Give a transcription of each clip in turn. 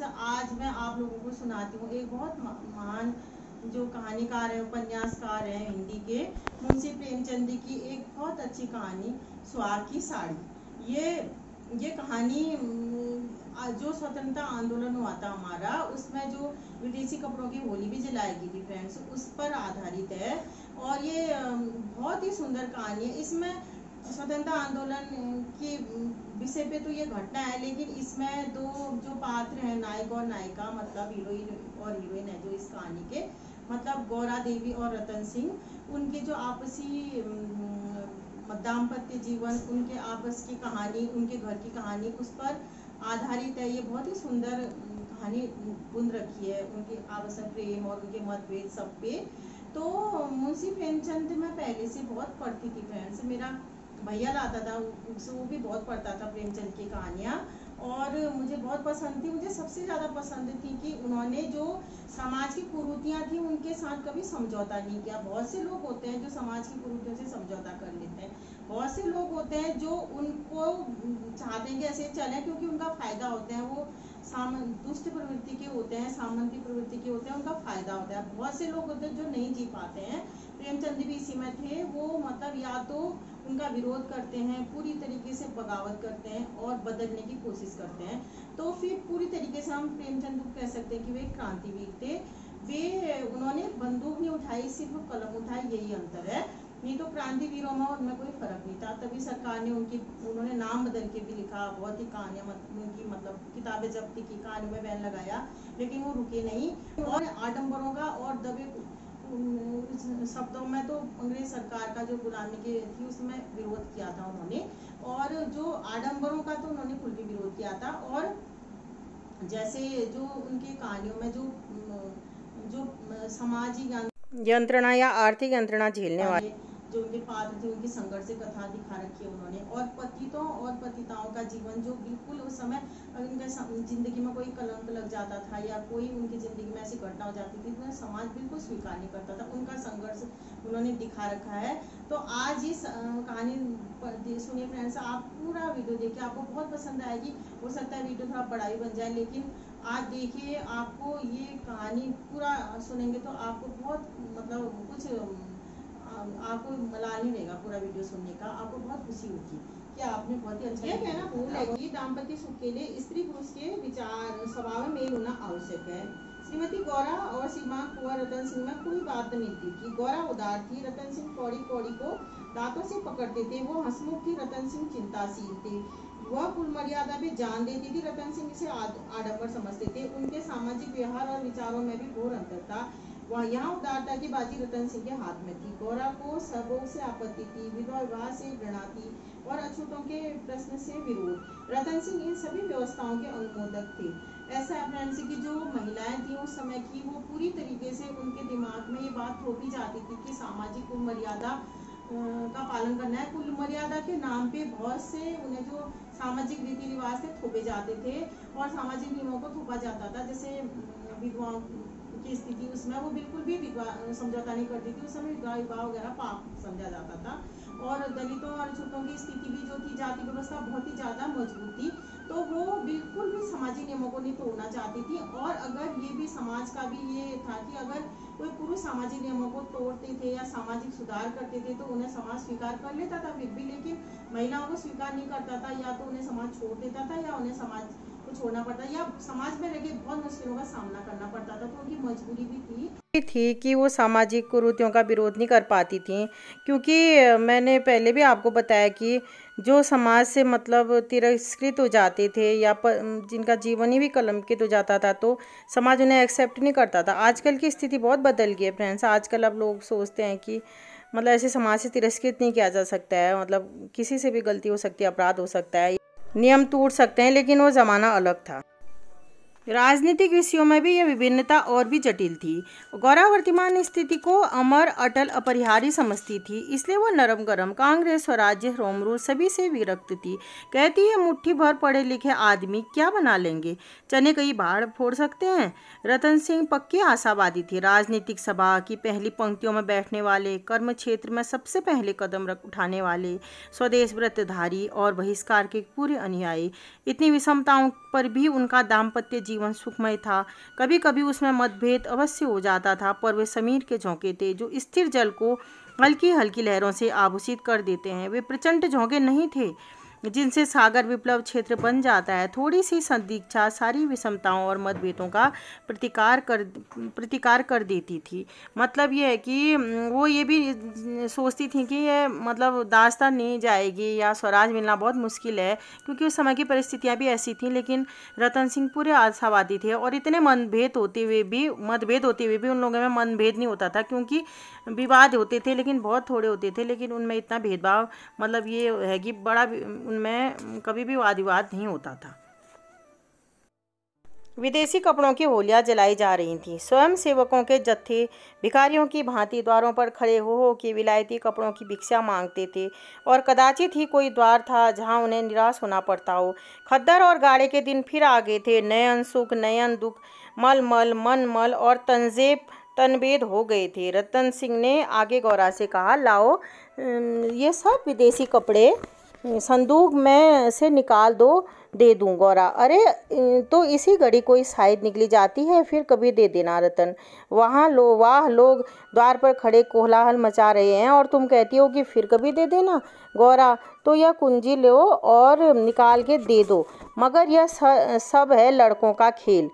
किस्सा आज मैं आप लोगों को सुनाती हूँ एक बहुत महान जो कहानीकार है उपन्यासकार है हिंदी के मुंशी प्रेमचंद जी की एक बहुत अच्छी कहानी स्वार की साड़ी ये ये कहानी जो स्वतंत्रता आंदोलन हुआ था हमारा उसमें जो विदेशी कपड़ों की होली भी जलाई गई थी फ्रेंड्स उस पर आधारित है और ये बहुत ही सुंदर कहानी है इसमें स्वतंत्रता आंदोलन की विषय पे तो ये घटना है लेकिन इसमें दो जो पात्र हैं नायक और नायिका मतलब हीरोइन और हीरोइन है जो इस कहानी के मतलब गौरा देवी और रतन सिंह उनके जो आपसी दाम्पत्य जीवन उनके आपस की कहानी उनके घर की कहानी उस पर आधारित है ये बहुत ही सुंदर कहानी बुन रखी है उनके आपस में प्रेम और उनके मतभेद सब पे तो मुंशी प्रेमचंद मैं पहले से बहुत पढ़ती थी फ्रेंड्स मेरा भैया लाता था उनसे वो भी बहुत पढ़ता था प्रेमचंद की कहानियाँ और मुझे बहुत पसंद थी मुझे सबसे ज़्यादा पसंद थी कि उन्होंने जो समाज की कुरूतियाँ थी उनके साथ कभी समझौता नहीं किया बहुत से लोग होते हैं जो समाज की कुरूतियों से समझौता कर लेते हैं बहुत से लोग होते हैं जो उनको चाहते हैं कि ऐसे चले क्योंकि उनका फ़ायदा होता है वो सामन दुष्ट प्रवृत्ति के होते हैं सामंती प्रवृत्ति के होते हैं उनका फायदा होता है बहुत से लोग होते हैं जो नहीं जी पाते हैं प्रेमचंद भी इसी में थे वो मतलब या तो उनका विरोध करते हैं पूरी तरीके से बगावत करते हैं और बदलने की कोशिश करते हैं तो फिर पूरी तरीके से हम प्रेमचंद को कह सकते हैं कि वे क्रांतिवीर थे वे उन्होंने बंदूक नहीं उठाई सिर्फ कलम उठाई यही अंतर है नहीं तो क्रांतिवीरों में उनमें कोई फर्क नहीं था तभी सरकार ने उनकी उन्होंने नाम बदल के भी लिखा बहुत ही कहानियां उनकी मतलब किताबें जब्त की कहानियों में बैन लगाया लेकिन वो रुके नहीं और आडम्बरों का और दबे शब्दों में तो अंग्रेज सरकार का जो गुलामी की थी उसमें विरोध किया था उन्होंने और जो आडम्बरों का तो उन्होंने खुल भी विरोध किया था और जैसे जो उनकी कहानियों में जो जो सामाजिक यंत्रणा या आर्थिक यंत्रणा झेलने वाले हाँ जो उनके पात्र थे उनकी संघर्ष कथा दिखा रखी है उन्होंने और पतितों और पतिताओं का जीवन जो बिल्कुल उस समय उनका जिंदगी में कोई कलंक लग जाता था या कोई उनकी जिंदगी में ऐसी घटना हो जाती थी तो समाज बिल्कुल स्वीकार नहीं करता था उनका संघर्ष उन्होंने दिखा रखा है तो आज इस कहानी सुनिए फ्रेंड्स आप पूरा वीडियो देखिए आपको बहुत पसंद आएगी हो सकता है वीडियो थोड़ा बड़ा ही बन जाए लेकिन आज देखिए आपको ये कहानी पूरा सुनेंगे तो आपको बहुत मतलब कुछ आपको मलाल नहीं रहेगा पूरा वीडियो सुनने का आपको बहुत खुशी होगी कि आपने बहुत ही अच्छा यह कहना भूल है कि दाम्पत्य सुख के लिए स्त्री पुरुष के विचार स्वभाव में मेल होना आवश्यक है श्रीमती गौरा और श्रीमान कुंवर रतन सिंह में कोई बात नहीं थी कि गौरा उदार थी रतन सिंह कौड़ी कौड़ी को दांतों से पकड़ते थे वो हंसमुख थी रतन सिंह चिंताशील थे वह कुल मर्यादा भी जान देती थी रतन सिंह इसे आडंबर समझते थे उनके सामाजिक व्यवहार और विचारों में भी घोर अंतर था यहाँ उदारता की बाजी रतन सिंह के हाथ में थी गौरा को सबों से आपत्ति थी विधवा विवाह से घृणा थी और अछूतों के प्रश्न से विरोध रतन सिंह इन सभी व्यवस्थाओं के अनुमोदक थे ऐसा अभिनंद सिंह की जो महिलाएं थी उस समय की वो पूरी तरीके से उनके दिमाग में ये बात थोपी जाती थी कि सामाजिक कुल मर्यादा का पालन करना है कुल मर्यादा के नाम पे बहुत से उन्हें जो सामाजिक रीति रिवाज थे थोपे जाते थे और सामाजिक नियमों को थोपा जाता था जैसे विधवाओं की स्थिति उसमें वो बिल्कुल भी समझौता नहीं करती थी उस समय विवाह वगैरह पाप समझा जाता था और दलितों और छूतों की स्थिति भी जो थी जाति व्यवस्था बहुत ही ज़्यादा मजबूत थी तो वो बिल्कुल भी सामाजिक नियमों को नहीं तोड़ना चाहती थी और अगर ये भी समाज का भी ये था कि अगर कोई पुरुष सामाजिक नियमों को तोड़ते थे या सामाजिक सुधार करते थे तो उन्हें समाज स्वीकार कर लेता था फिर भी लेकिन महिलाओं को स्वीकार नहीं करता था या तो उन्हें समाज छोड़ देता था या उन्हें समाज छोड़ना पड़ता या समाज में रहकर बहुत मुश्किलों का सामना करना पड़ता था तो उनकी मजबूरी भी थी थी कि वो सामाजिक कुरूतियों का विरोध नहीं कर पाती थी क्योंकि मैंने पहले भी आपको बताया कि जो समाज से मतलब तिरस्कृत हो जाते थे या प, जिनका जीवन ही भी कलंकित हो जाता था तो समाज उन्हें एक्सेप्ट नहीं करता था आजकल की स्थिति बहुत बदल गई है फ्रेंड्स आजकल अब लोग सोचते हैं कि मतलब ऐसे समाज से तिरस्कृत नहीं किया जा सकता है मतलब किसी से भी गलती हो सकती है अपराध हो सकता है नियम टूट सकते हैं लेकिन वो ज़माना अलग था राजनीतिक विषयों में भी यह विभिन्नता और भी जटिल थी गौरा वर्तमान स्थिति को अमर अटल अपरिहार्य समझती थी इसलिए वह नरम गरम कांग्रेस राज्य रोमरू सभी से विरक्त थी कहती है मुट्ठी भर पढ़े लिखे आदमी क्या बना लेंगे चने कई बाढ़ फोड़ सकते हैं रतन सिंह पक्की आशावादी थी राजनीतिक सभा की पहली पंक्तियों में बैठने वाले कर्म क्षेत्र में सबसे पहले कदम उठाने वाले स्वदेश व्रतधारी और बहिष्कार के पूरे अनुयायी इतनी विषमताओं पर भी उनका दाम्पत्य जीवन जीवन सुखमय था कभी कभी उसमें मतभेद अवश्य हो जाता था पर वे समीर के झोंके थे जो स्थिर जल को हल्की हल्की लहरों से आभूषित कर देते हैं वे प्रचंड झोंके नहीं थे जिनसे सागर विप्लव क्षेत्र बन जाता है थोड़ी सी संदिग्धा सारी विषमताओं और मतभेदों का प्रतिकार कर प्रतिकार कर देती थी मतलब ये है कि वो ये भी सोचती थी कि ये मतलब दास्ता नहीं जाएगी या स्वराज मिलना बहुत मुश्किल है क्योंकि उस समय की परिस्थितियाँ भी ऐसी थी लेकिन रतन सिंह पूरे आशावादी थे और इतने मतभेद होते हुए भी मतभेद होते हुए भी उन लोगों में मनभेद नहीं होता था क्योंकि विवाद होते थे लेकिन बहुत थोड़े होते थे लेकिन उनमें इतना भेदभाव मतलब ये है कि बड़ा उनमें कभी भी वाद विवाद नहीं होता था विदेशी कपड़ों की होलियाँ जलाई जा रही थीं स्वयं सेवकों के जत्थे भिखारियों की भांति द्वारों पर खड़े हो हो के विलायती कपड़ों की भिक्षा मांगते थे और कदाचित ही कोई द्वार था जहां उन्हें निराश होना पड़ता हो खद्दर और गाड़े के दिन फिर आ गए थे नयन सुख नयन दुख मल मल मन मल और तंजेब तनबेद हो गए थे रतन सिंह ने आगे गौरा से कहा लाओ ये सब विदेशी कपड़े हम्म, संदूक में से निकाल दो दे दूँ गौरा अरे तो इसी घड़ी कोई शायद निकली जाती है फिर कभी दे देना रतन वहाँ लो वाह लोग द्वार पर खड़े कोहलाहल मचा रहे हैं और तुम कहती हो कि फिर कभी दे देना गौरा तो यह कुंजी लो और निकाल के दे दो मगर यह सब है लड़कों का खेल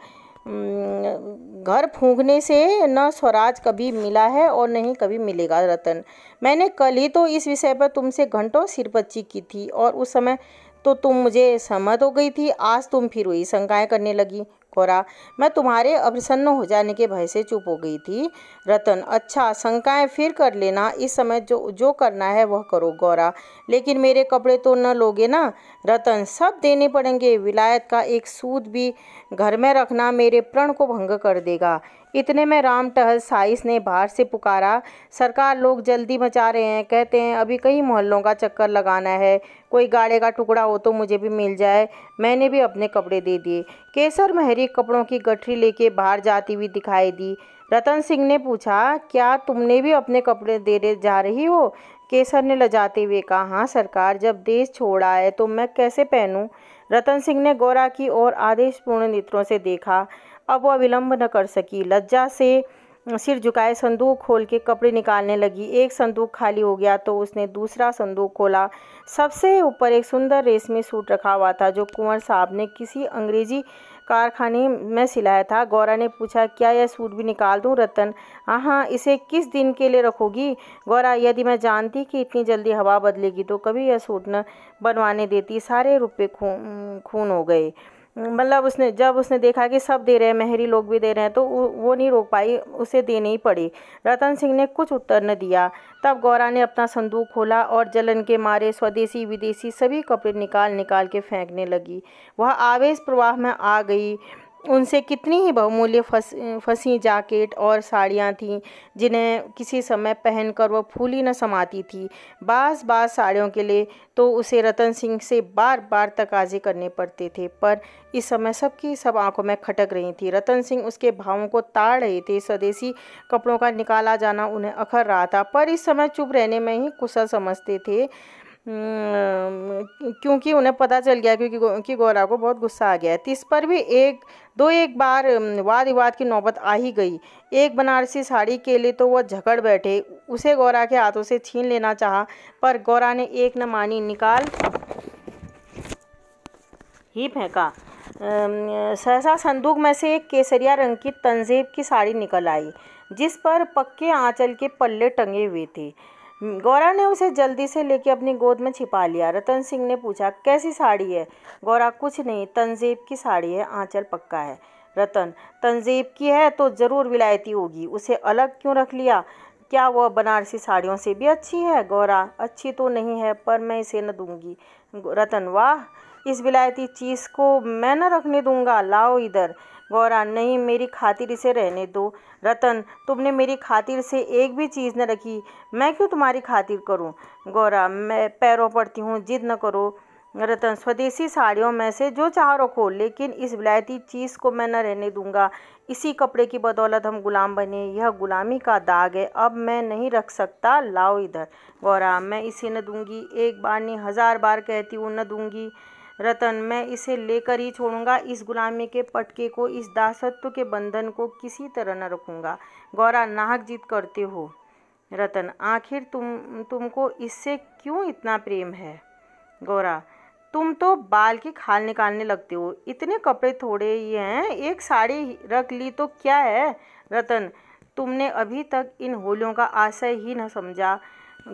घर फूंकने से न स्वराज कभी मिला है और नहीं कभी मिलेगा रतन मैंने कल ही तो इस विषय पर तुमसे घंटों सिरपच्ची की थी और उस समय तो तुम मुझे सहमत हो गई थी आज तुम फिर वही शंकाएँ करने लगी कोरा मैं तुम्हारे अप्रसन्न हो जाने के भय से चुप हो गई थी रतन अच्छा शंकाएँ फिर कर लेना इस समय जो जो करना है वह करो गौरा लेकिन मेरे कपड़े तो न लोगे ना रतन सब देने पड़ेंगे विलायत का एक सूद भी घर में रखना मेरे प्रण को भंग कर देगा इतने में राम टहल साइस ने बाहर से पुकारा सरकार लोग जल्दी मचा रहे हैं कहते हैं अभी कई मोहल्लों का चक्कर लगाना है कोई गाड़े का टुकड़ा हो तो मुझे भी मिल जाए मैंने भी अपने कपड़े दे दिए केसर महरी कपड़ों की गठरी लेके बाहर जाती हुई दिखाई दी रतन सिंह ने पूछा क्या तुमने भी अपने कपड़े देने जा रही हो केसर ने लजाते हुए कहा हाँ सरकार जब देश छोड़ा है तो मैं कैसे पहनूं रतन सिंह ने गौरा की ओर आदेशपूर्ण नेत्रों से देखा अब वह विलंब न कर सकी लज्जा से सिर झुकाए संदूक खोल के कपड़े निकालने लगी एक संदूक खाली हो गया तो उसने दूसरा संदूक खोला सबसे ऊपर एक सुंदर रेशमी सूट रखा हुआ था जो कुंवर साहब ने किसी अंग्रेजी कारखाने में सिलाया था गौरा ने पूछा क्या यह सूट भी निकाल दूँ रतन हाँ हाँ इसे किस दिन के लिए रखोगी गौरा यदि मैं जानती कि इतनी जल्दी हवा बदलेगी तो कभी यह सूट न बनवाने देती सारे रुपये खून खून हो गए मतलब उसने जब उसने देखा कि सब दे रहे हैं मेहरी लोग भी दे रहे हैं तो वो नहीं रोक पाई उसे देनी ही पड़ी रतन सिंह ने कुछ उत्तर न दिया तब गौरा ने अपना संदूक खोला और जलन के मारे स्वदेशी विदेशी सभी कपड़े निकाल निकाल के फेंकने लगी वह आवेश प्रवाह में आ गई उनसे कितनी ही बहुमूल्य फंस फंसी जाकेट और साड़ियाँ थीं जिन्हें किसी समय पहनकर वह फूली न समाती थी बास बास साड़ियों के लिए तो उसे रतन सिंह से बार बार तकाजे करने पड़ते थे पर इस समय सबकी सब आंखों में खटक रही थी रतन सिंह उसके भावों को ताड़ रहे थे स्वदेशी कपड़ों का निकाला जाना उन्हें अखर रहा था पर इस समय चुप रहने में ही कुशल समझते थे हम्म, क्योंकि उन्हें पता चल गया क्योंकि कि गौरा को बहुत गुस्सा आ गया है तीस पर भी एक दो एक बार हम्म, वाद विवाद की नौबत आ ही गई एक बनारसी साड़ी के लिए तो वह झगड़ बैठे उसे गौरा के हाथों से छीन लेना चाहा पर गौरा ने एक न मानी निकाल ही फेंका हम्म, सहसा संदूक में से एक केसरिया रंग की तंजीब की साड़ी निकल आई जिस पर पक्के आंचल के पल्ले टंगे हुए थे गौरा ने उसे जल्दी से लेकर अपनी गोद में छिपा लिया रतन सिंह ने पूछा कैसी साड़ी है गौरा कुछ नहीं तंजीब की साड़ी है आंचल पक्का है रतन तंजीब की है तो ज़रूर विलायती होगी उसे अलग क्यों रख लिया क्या वह बनारसी साड़ियों से भी अच्छी है गौरा अच्छी तो नहीं है पर मैं इसे न दूंगी रतन वाह इस विलायती चीज़ को मैं न रखने दूंगा लाओ इधर गौरा नहीं मेरी खातिर इसे रहने दो रतन तुमने मेरी खातिर से एक भी चीज़ न रखी मैं क्यों तुम्हारी खातिर करूं? गौरा मैं पैरों पड़ती हूँ जिद न करो रतन स्वदेशी साड़ियों में से जो चाह रखो लेकिन इस विलायती चीज़ को मैं न रहने दूंगा इसी कपड़े की बदौलत हम गुलाम बने यह गुलामी का दाग है अब मैं नहीं रख सकता लाओ इधर गौरा मैं इसे न दूंगी एक बार नहीं हज़ार बार कहती हूँ न दूंगी रतन मैं इसे लेकर ही छोड़ूंगा इस गुलामी के पटके को इस दासत्व के बंधन को किसी तरह न रखूंगा गौरा नाहक जीत करते हो रतन आखिर तुम तुमको इससे क्यों इतना प्रेम है गौरा तुम तो बाल की खाल निकालने लगते हो इतने कपड़े थोड़े ही हैं एक साड़ी रख ली तो क्या है रतन तुमने अभी तक इन होलियों का आशय ही न समझा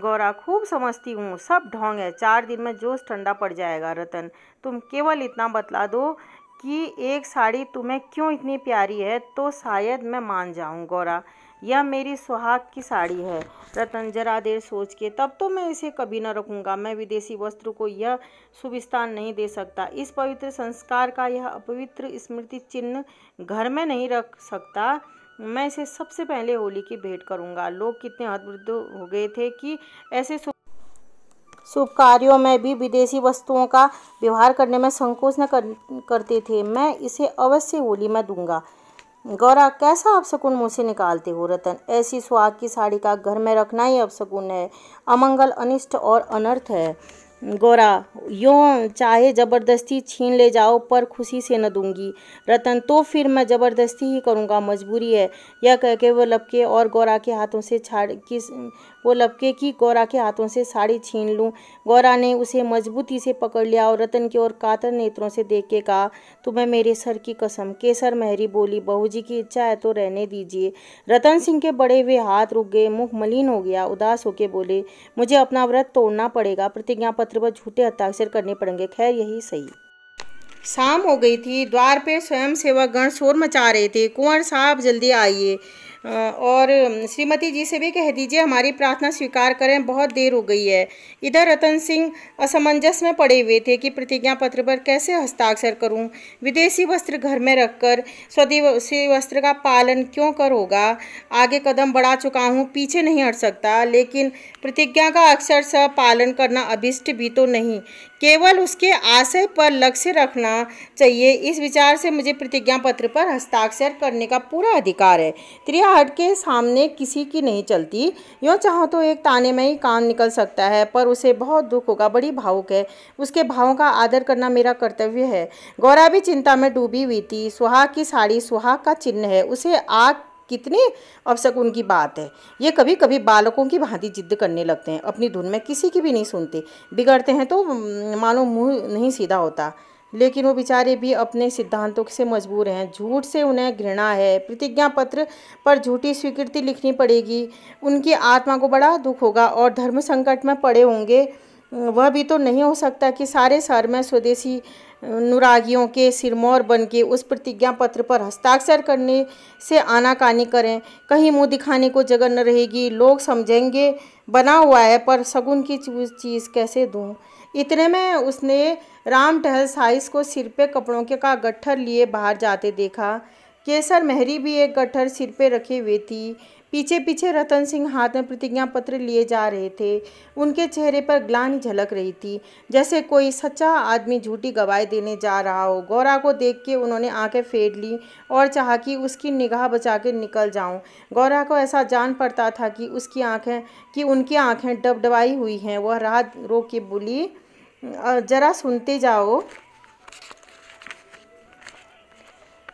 गौरा खूब समझती हूँ सब ढोंग है चार दिन में जोश ठंडा पड़ जाएगा रतन तुम केवल इतना बतला दो कि एक साड़ी तुम्हें क्यों इतनी प्यारी है तो शायद मैं मान जाऊँ गौरा यह मेरी सुहाग की साड़ी है रतन जरा देर सोच के तब तो मैं इसे कभी न रखूँगा मैं विदेशी वस्त्र को यह सुविस्तान नहीं दे सकता इस पवित्र संस्कार का यह अपवित्र स्मृति चिन्ह घर में नहीं रख सकता मैं इसे सबसे पहले होली की भेंट करूंगा लोग कितने अद्भुत हो गए थे कि ऐसे शुभ कार्यों में भी विदेशी वस्तुओं का व्यवहार करने में संकोच न कर, करते थे मैं इसे अवश्य होली में दूंगा गौरा कैसा सकुन मुँह से निकालते हो रतन ऐसी सुहाग की साड़ी का घर में रखना ही अपशकुन है अमंगल अनिष्ट और अनर्थ है गोरा यों चाहे ज़बरदस्ती छीन ले जाओ पर खुशी से न दूंगी रतन तो फिर मैं ज़बरदस्ती ही करूंगा मजबूरी है यह कह के वह लपके और गोरा के हाथों से छाड़ किस वो लपके कि गौरा के हाथों से साड़ी छीन लूं गौरा ने उसे मजबूती से पकड़ लिया और रतन की ओर कातर नेत्रों से देख के कहा तुम्हें मेरे सर की कसम केसर महरी बोली बहू जी की इच्छा है तो रहने दीजिए रतन सिंह के बड़े हुए हाथ रुक गए मुख मलिन हो गया उदास होके बोले मुझे अपना व्रत तोड़ना पड़ेगा प्रतिज्ञा पत्र पर झूठे हताक्षर करने पड़ेंगे खैर यही सही शाम हो गई थी द्वार पे स्वयं सेवक गण शोर मचा रहे थे कुंवर साहब जल्दी आइए और श्रीमती जी से भी कह दीजिए हमारी प्रार्थना स्वीकार करें बहुत देर हो गई है इधर रतन सिंह असमंजस में पड़े हुए थे कि प्रतिज्ञा पत्र पर कैसे हस्ताक्षर करूं विदेशी वस्त्र घर में रखकर स्वदेशी वस्त्र का पालन क्यों कर होगा आगे कदम बढ़ा चुका हूं पीछे नहीं हट सकता लेकिन प्रतिज्ञा का अक्षर स पालन करना अभिष्ट भी तो नहीं केवल उसके आशय पर लक्ष्य रखना चाहिए इस विचार से मुझे प्रतिज्ञा पत्र पर हस्ताक्षर करने का पूरा अधिकार है त्रिया हट के सामने किसी की नहीं चलती यूँ चाहो तो एक ताने में ही काम निकल सकता है पर उसे बहुत दुख होगा बड़ी भावुक है उसके भावों का आदर करना मेरा कर्तव्य है गौरा भी चिंता में डूबी हुई थी सुहाग की साड़ी सुहाग का चिन्ह है उसे आग कितनी अपशकुन की बात है ये कभी कभी बालकों की भांति जिद करने लगते हैं अपनी धुन में किसी की भी नहीं सुनते बिगड़ते हैं तो मानो मुंह नहीं सीधा होता लेकिन वो बेचारे भी अपने सिद्धांतों से मजबूर हैं झूठ से उन्हें घृणा है प्रतिज्ञा पत्र पर झूठी स्वीकृति लिखनी पड़ेगी उनकी आत्मा को बड़ा दुख होगा और धर्म संकट में पड़े होंगे वह भी तो नहीं हो सकता कि सारे शहर में स्वदेशी अनुरागियों के सिरमौर बन के उस प्रतिज्ञा पत्र पर हस्ताक्षर करने से आनाकानी करें कहीं मुंह दिखाने को जगह न रहेगी लोग समझेंगे बना हुआ है पर शगुन की चीज़ कैसे दूँ इतने में उसने राम टहल साइस को सिर पे कपड़ों के का गट्ठर लिए बाहर जाते देखा केसर मेहरी भी एक गट्ठर सिर पे रखे हुए थी पीछे पीछे रतन सिंह हाथ में प्रतिज्ञा पत्र लिए जा रहे थे उनके चेहरे पर ग्लानि झलक रही थी जैसे कोई सच्चा आदमी झूठी गवाही देने जा रहा हो गौरा को देख के उन्होंने आंखें फेर ली और चाहा कि उसकी निगाह बचा के निकल जाऊं गौरा को ऐसा जान पड़ता था कि उसकी आंखें कि उनकी आँखें डबडबाई हुई हैं वह रात रो के बोली ज़रा सुनते जाओ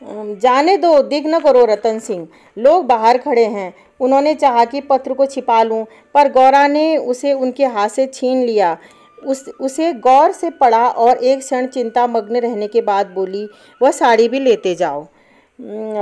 जाने दो दिग न करो रतन सिंह लोग बाहर खड़े हैं उन्होंने चाहा कि पत्र को छिपा लूं पर गौरा ने उसे उनके हाथ से छीन लिया उस उसे गौर से पढ़ा और एक क्षण चिंता मग्न रहने के बाद बोली वह साड़ी भी लेते जाओ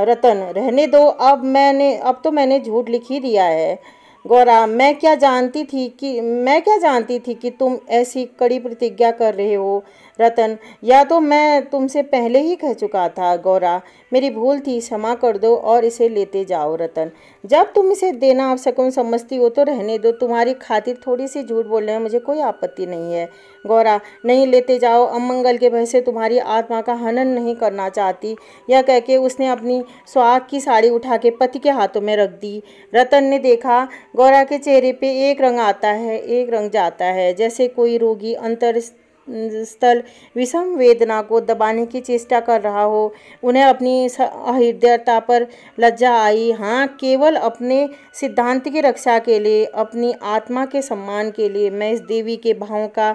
रतन रहने दो अब मैंने अब तो मैंने झूठ लिख ही दिया है गौरा मैं क्या जानती थी कि मैं क्या जानती थी कि तुम ऐसी कड़ी प्रतिज्ञा कर रहे हो रतन या तो मैं तुमसे पहले ही कह चुका था गौरा मेरी भूल थी क्षमा कर दो और इसे लेते जाओ रतन जब तुम इसे देना आवश्यक समझती हो तो रहने दो तुम्हारी खातिर थोड़ी सी झूठ बोलने में मुझे कोई आपत्ति नहीं है गौरा नहीं लेते जाओ अमंगल के भय से तुम्हारी आत्मा का हनन नहीं करना चाहती यह कह के उसने अपनी स्वाग की साड़ी उठा के पति के हाथों में रख दी रतन ने देखा गौरा के चेहरे पर एक रंग आता है एक रंग जाता है जैसे कोई रोगी अंतर स्थल विषम वेदना को दबाने की चेष्टा कर रहा हो उन्हें अपनी अहृदयता पर लज्जा आई हाँ केवल अपने सिद्धांत की रक्षा के लिए अपनी आत्मा के सम्मान के लिए मैं इस देवी के भावों का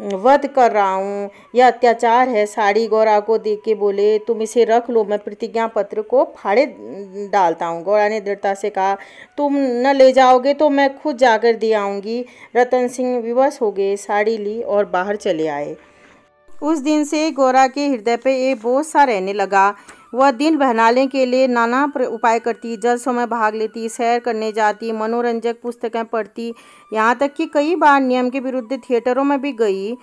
वध कर रहा हूँ यह अत्याचार है साड़ी गौरा को दे के बोले तुम इसे रख लो मैं प्रतिज्ञा पत्र को फाड़े डालता हूँ गौरा ने दृढ़ता से कहा तुम न ले जाओगे तो मैं खुद जाकर दे आऊँगी रतन सिंह विवश हो गए साड़ी ली और बाहर चले आए उस दिन से गौरा के हृदय पे ये बोझ सा रहने लगा वह दिन बहनाने के लिए नाना उपाय करती जल समय भाग लेती सैर करने जाती मनोरंजक पुस्तकें पढ़ती यहाँ तक कि कई बार नियम के विरुद्ध थिएटरों में भी गई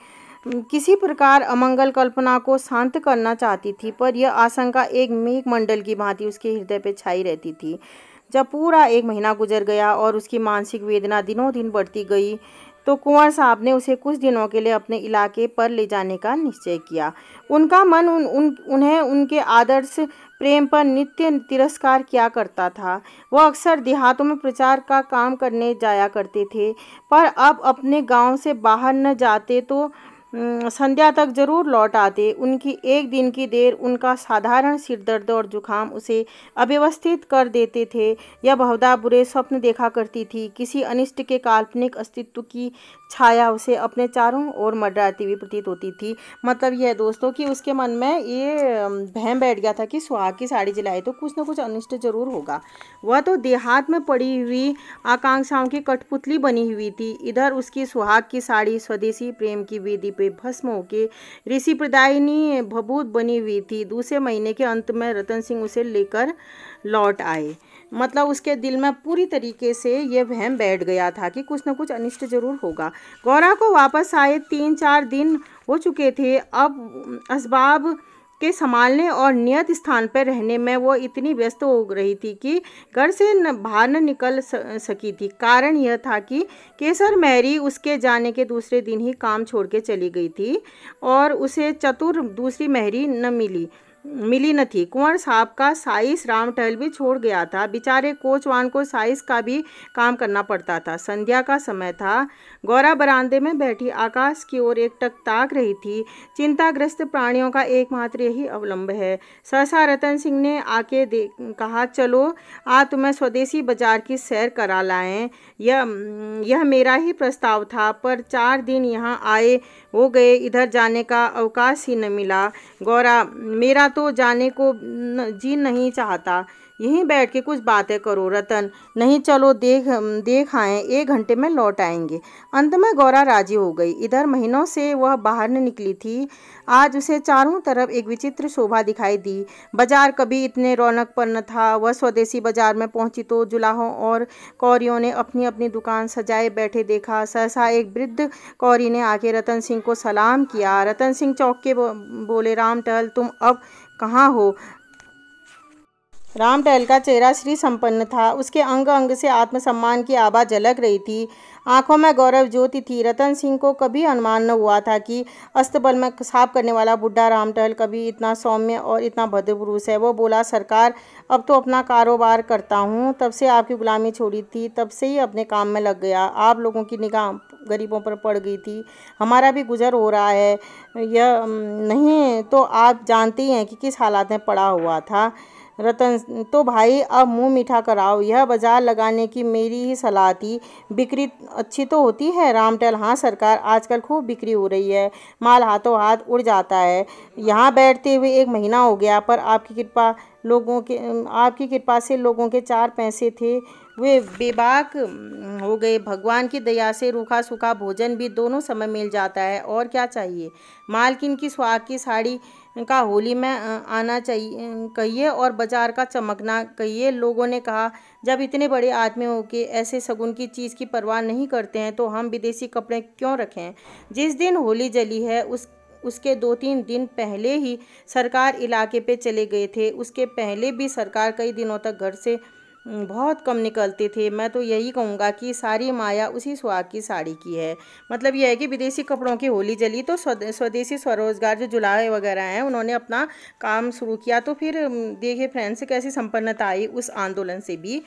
किसी प्रकार अमंगल कल्पना को शांत करना चाहती थी पर यह आशंका एक मेघ मंडल की भांति उसके हृदय पर छाई रहती थी जब पूरा एक महीना गुजर गया और उसकी मानसिक वेदना दिनों दिन बढ़ती गई तो कुंवर साहब ने उसे कुछ दिनों के लिए अपने इलाके पर ले जाने का निश्चय किया उनका मन उन, उन उन्हें उनके आदर्श प्रेम पर नित्य तिरस्कार किया करता था वह अक्सर देहातों में प्रचार का काम करने जाया करते थे पर अब अपने गांव से बाहर न जाते तो हम्म, संध्या तक जरूर लौट आते उनकी एक दिन की देर उनका साधारण सिरदर्द और जुखाम उसे अव्यवस्थित कर देते थे यह बहुधा बुरे स्वप्न देखा करती थी किसी अनिष्ट के काल्पनिक अस्तित्व की छाया उसे अपने चारों ओर मडराती हुई प्रतीत होती थी मतलब यह दोस्तों कि उसके मन में ये भहम बैठ गया था कि सुहाग की साड़ी जलाए तो कुछ ना कुछ अनिष्ट जरूर होगा वह तो देहात में पड़ी हुई आकांक्षाओं की कठपुतली बनी हुई थी इधर उसकी सुहाग की साड़ी स्वदेशी प्रेम की वेदी पे भस्म होके ऋषि प्रदायिनी भभूत बनी हुई थी दूसरे महीने के अंत में रतन सिंह उसे लेकर लौट आए मतलब उसके दिल में पूरी तरीके से ये वहम बैठ गया था कि कुछ ना कुछ अनिष्ट जरूर होगा गौरा को वापस आए तीन चार दिन हो चुके थे अब इसबाब के संभालने और नियत स्थान पर रहने में वो इतनी व्यस्त हो रही थी कि घर से न बाहर न निकल सकी थी कारण यह था कि केसर मैरी उसके जाने के दूसरे दिन ही काम छोड़ के चली गई थी और उसे चतुर दूसरी मैरी न मिली मिली न थी कुंवर साहब का साइस राम टहल भी छोड़ गया था बेचारे कोचवान को साइस का भी काम करना पड़ता था संध्या का समय था गौरा बरामदे में बैठी आकाश की ओर एक टक ताक रही थी चिंताग्रस्त प्राणियों का एकमात्र यही अवलंब है सहसा रतन सिंह ने आके दे कहा चलो आ तुम्हें स्वदेशी बाजार की सैर करा लाएं यह यह मेरा ही प्रस्ताव था पर चार दिन यहाँ आए हो गए इधर जाने का अवकाश ही न मिला गौरा मेरा तो जाने को जी नहीं चाहता यहीं बैठ के कुछ बातें करो रतन नहीं चलो देख देख आए एक घंटे में लौट आएंगे अंत में गौरा राजी हो गई इधर महीनों से वह बाहर निकली थी आज उसे चारों तरफ एक विचित्र शोभा दिखाई दी बाजार कभी इतने रौनक पर न था वह स्वदेशी बाजार में पहुंची तो जुलाहों और कौरियों ने अपनी अपनी दुकान सजाए बैठे देखा सहसा एक वृद्ध कौरी ने आके रतन सिंह को सलाम किया रतन सिंह चौक के बोले राम टहल तुम अब कहाँ हो राम टहल का चेहरा श्री संपन्न था उसके अंग अंग से आत्मसम्मान की आभा झलक रही थी आंखों में गौरव ज्योति थी रतन सिंह को कभी अनुमान न हुआ था कि अस्तबल में साफ करने वाला बुढ़ा राम टहल कभी इतना सौम्य और इतना भद्र पुरुष है वो बोला सरकार अब तो अपना कारोबार करता हूँ तब से आपकी गुलामी छोड़ी थी तब से ही अपने काम में लग गया आप लोगों की निगाह गरीबों पर पड़ गई थी हमारा भी गुजर हो रहा है यह नहीं तो आप जानते ही हैं कि किस हालात में पड़ा हुआ था रतन तो भाई अब मुंह मीठा कराओ यह बाज़ार लगाने की मेरी ही सलाह थी बिक्री अच्छी तो होती है रामटेल हाँ सरकार आजकल खूब बिक्री हो रही है माल हाथों हाथ उड़ जाता है यहाँ बैठते हुए एक महीना हो गया पर आपकी कृपा लोगों के आपकी कृपा से लोगों के चार पैसे थे वे बेबाक हम्म, हो गए भगवान की दया से रूखा सूखा भोजन भी दोनों समय मिल जाता है और क्या चाहिए मालकिन की सुहाग की साड़ी का होली में आना चाहिए कहिए और बाजार का चमकना कहिए लोगों ने कहा जब इतने बड़े आदमी हो के ऐसे शगुन की चीज़ की परवाह नहीं करते हैं तो हम विदेशी कपड़े क्यों रखें जिस दिन होली जली है उस उसके दो तीन दिन पहले ही सरकार इलाके पे चले गए थे उसके पहले भी सरकार कई दिनों तक घर से हम्म, बहुत कम निकलते थे मैं तो यही कहूँगा कि सारी माया उसी सुहाग की साड़ी की है मतलब यह है कि विदेशी कपड़ों की होली जली तो स्वदेशी स्वरोजगार जो जुलाहे वगैरह हैं उन्होंने अपना काम शुरू किया तो फिर हम्म, देखे फ्रेंड्स कैसी संपन्नता आई उस आंदोलन से भी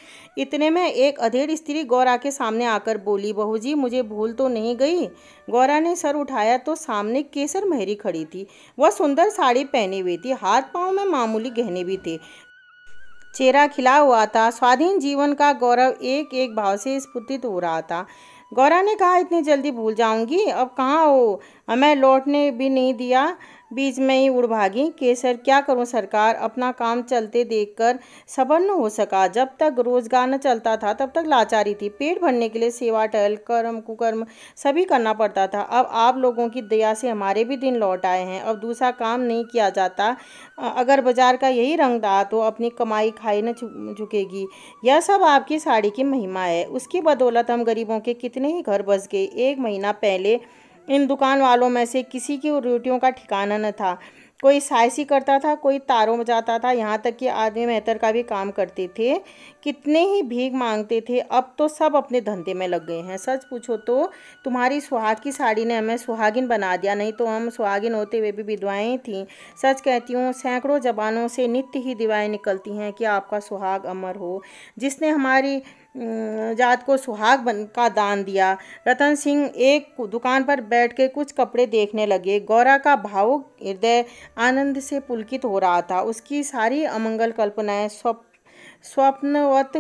इतने में एक अधेड़ स्त्री गौरा के सामने आकर बोली बहू जी मुझे भूल तो नहीं गई गौरा ने सर उठाया तो सामने केसर महरी खड़ी थी वह सुंदर साड़ी पहनी हुई थी हाथ पाँव में मामूली गहने भी थे चेहरा खिला हुआ था स्वाधीन जीवन का गौरव एक एक भाव से स्फुटित हो रहा था गौरा ने कहा इतनी जल्दी भूल जाऊंगी अब कहाँ हो मैं लौटने भी नहीं दिया बीच में ही उड़ भागी सर क्या करूं सरकार अपना काम चलते देखकर कर न हो सका जब तक रोजगार न चलता था तब तक लाचारी थी पेट भरने के लिए सेवा टहल कर्म कुकर्म सभी करना पड़ता था अब आप लोगों की दया से हमारे भी दिन लौट आए हैं अब दूसरा काम नहीं किया जाता अगर बाजार का यही रंग था तो अपनी कमाई खाई न झुकेगी यह सब आपकी साड़ी की महिमा है उसकी बदौलत हम गरीबों के कितने ही घर बस गए एक महीना पहले इन दुकान वालों में से किसी की रोटियों का ठिकाना न था कोई साइसी करता था कोई तारों बजाता था यहाँ तक कि आदमी मेहतर का भी काम करते थे कितने ही भीख मांगते थे अब तो सब अपने धंधे में लग गए हैं सच पूछो तो तुम्हारी सुहाग की साड़ी ने हमें सुहागिन बना दिया नहीं तो हम सुहागिन होते हुए भी विधवाएँ थीं सच कहती हूँ सैकड़ों जबानों से नित्य ही दिवाएँ निकलती हैं कि आपका सुहाग अमर हो जिसने हमारी जात को सुहाग बन का दान दिया रतन सिंह एक दुकान पर बैठ के कुछ कपड़े देखने लगे गौरा का भावुक हृदय आनंद से पुलकित हो रहा था उसकी सारी अमंगल कल्पनाएं स्वप स्वप्नवत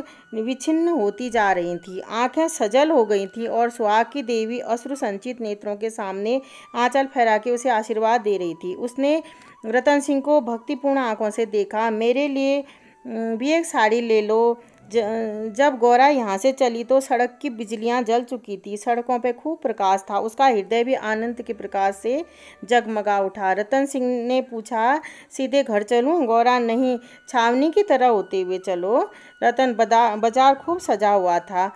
विच्छिन्न होती जा रही थी आंखें सजल हो गई थी और सुहाग की देवी अश्रु संचित नेत्रों के सामने आंचल फहरा के उसे आशीर्वाद दे रही थी उसने रतन सिंह को भक्तिपूर्ण आंखों से देखा मेरे लिए भी एक साड़ी ले लो जब गौरा यहाँ से चली तो सड़क की बिजलियाँ जल चुकी थी सड़कों पे खूब प्रकाश था उसका हृदय भी आनंद के प्रकाश से जगमगा उठा रतन सिंह ने पूछा सीधे घर चलूँ गौरा नहीं छावनी की तरह होते हुए चलो रतन बदा बाजार खूब सजा हुआ था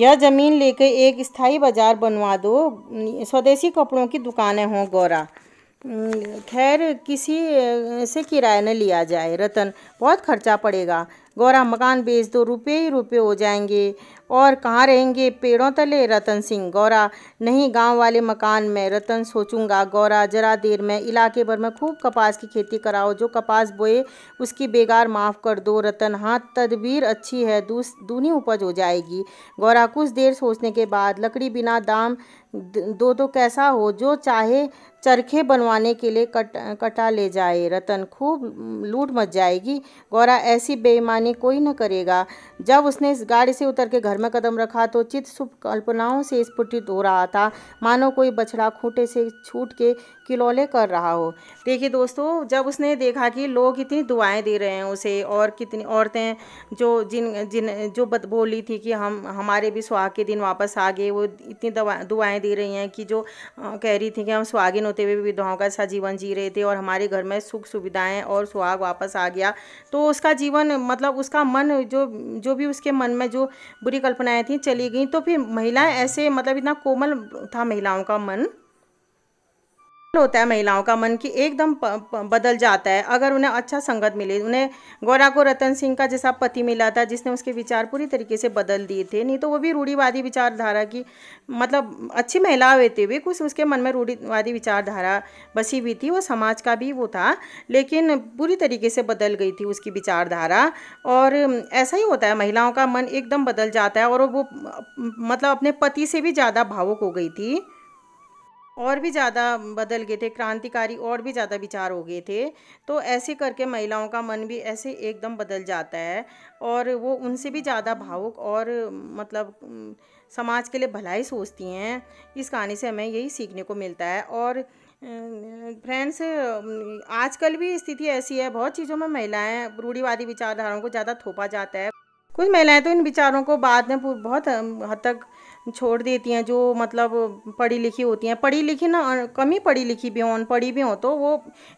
यह ज़मीन लेकर एक स्थायी बाज़ार बनवा दो स्वदेशी कपड़ों की दुकानें हों गौरा खैर किसी से किराया न लिया जाए रतन बहुत खर्चा पड़ेगा गौरा मकान बेच दो रुपये ही रुपये हो जाएंगे और कहाँ रहेंगे पेड़ों तले रतन सिंह गौरा नहीं गांव वाले मकान में रतन सोचूंगा गौरा जरा देर में इलाके भर में खूब कपास की खेती कराओ जो कपास बोए उसकी बेगार माफ़ कर दो रतन हाँ तदबीर अच्छी है दूस दूनी उपज हो जाएगी गौरा कुछ देर सोचने के बाद लकड़ी बिना दाम दो दो तो कैसा हो जो चाहे चरखे बनवाने के लिए कट कटा ले जाए रतन खूब लूट मच जाएगी गौरा ऐसी बेईमानी कोई न करेगा जब उसने इस गाड़ी से उतर के घर में कदम रखा तो चित्त शुभ कल्पनाओं से स्फुटित हो रहा था मानो कोई बछड़ा खूंटे से छूट के किलौले कर रहा हो देखिए दोस्तों जब उसने देखा कि लोग इतनी दुआएं दे रहे हैं उसे और कितनी औरतें जो जिन जिन जो बद बोली थी कि हम हमारे भी सुहाग के दिन वापस आ गए वो इतनी दवा दुआएँ दे रही हैं कि जो कह रही थी कि हम सुहागिन होते हुए विधवाओं का ऐसा जीवन जी रहे थे और हमारे घर में सुख सुविधाएँ और सुहाग वापस आ गया तो उसका जीवन मतलब उसका मन जो जो भी उसके मन में जो बुरी कल्पनाएँ थी चली गई तो फिर महिलाएँ ऐसे मतलब इतना कोमल था महिलाओं का मन होता है महिलाओं का मन कि एकदम बदल जाता है अगर उन्हें अच्छा संगत मिले उन्हें गौरा को रतन सिंह का जैसा पति मिला था जिसने उसके विचार पूरी तरीके से बदल दिए थे नहीं तो वो भी रूढ़ीवादी विचारधारा की मतलब अच्छी महिला होते हुए कुछ उसके मन में रूढ़ीवादी विचारधारा बसी हुई थी वो समाज का भी वो था लेकिन पूरी तरीके से बदल गई थी उसकी विचारधारा और ऐसा ही होता है महिलाओं का मन एकदम बदल जाता है और वो मतलब अपने पति से भी ज़्यादा भावुक हो गई थी और भी ज़्यादा बदल गए थे क्रांतिकारी और भी ज़्यादा विचार हो गए थे तो ऐसे करके महिलाओं का मन भी ऐसे एकदम बदल जाता है और वो उनसे भी ज़्यादा भावुक और मतलब समाज के लिए भलाई सोचती हैं इस कहानी से हमें यही सीखने को मिलता है और फ्रेंड्स आजकल भी स्थिति ऐसी है बहुत चीज़ों में महिलाएं रूढ़ीवादी विचारधाराओं को ज़्यादा थोपा जाता है कुछ महिलाएं तो इन विचारों को बाद में बहुत हद तक छोड़ देती हैं जो मतलब पढ़ी लिखी होती हैं पढ़ी लिखी ना कम ही पढ़ी लिखी भी हों अनपढ़ी भी हों तो वो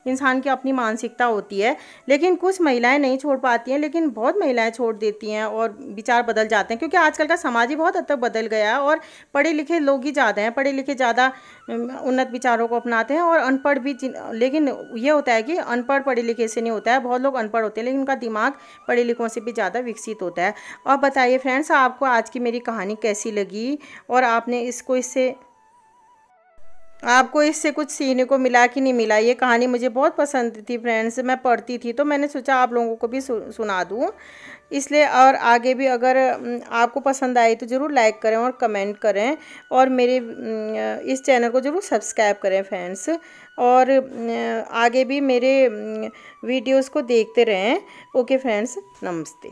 इंसान की अपनी मानसिकता होती है लेकिन कुछ महिलाएं नहीं छोड़ पाती हैं लेकिन बहुत महिलाएं छोड़ देती हैं और विचार बदल जाते हैं क्योंकि आजकल का समाज ही बहुत हद तक बदल गया है और पढ़े लिखे लोग ही ज़्यादा हैं पढ़े लिखे ज़्यादा उन्नत विचारों को अपनाते हैं और अनपढ़ भी लेकिन ये होता है कि अनपढ़ पढ़े लिखे से नहीं होता है बहुत लोग अनपढ़ होते हैं लेकिन उनका दिमाग पढ़े लिखों से भी ज़्यादा विकसित होता है और बताइए फ्रेंड्स आपको आज की मेरी कहानी कैसी लगी होगी और आपने इसको इससे आपको इससे कुछ सीने को मिला कि नहीं मिला ये कहानी मुझे बहुत पसंद थी फ्रेंड्स मैं पढ़ती थी तो मैंने सोचा आप लोगों को भी सुना दूँ इसलिए और आगे भी अगर आपको पसंद आई तो ज़रूर लाइक करें और कमेंट करें और मेरे इस चैनल को ज़रूर सब्सक्राइब करें फ्रेंड्स और आगे भी मेरे वीडियोस को देखते रहें ओके फ्रेंड्स नमस्ते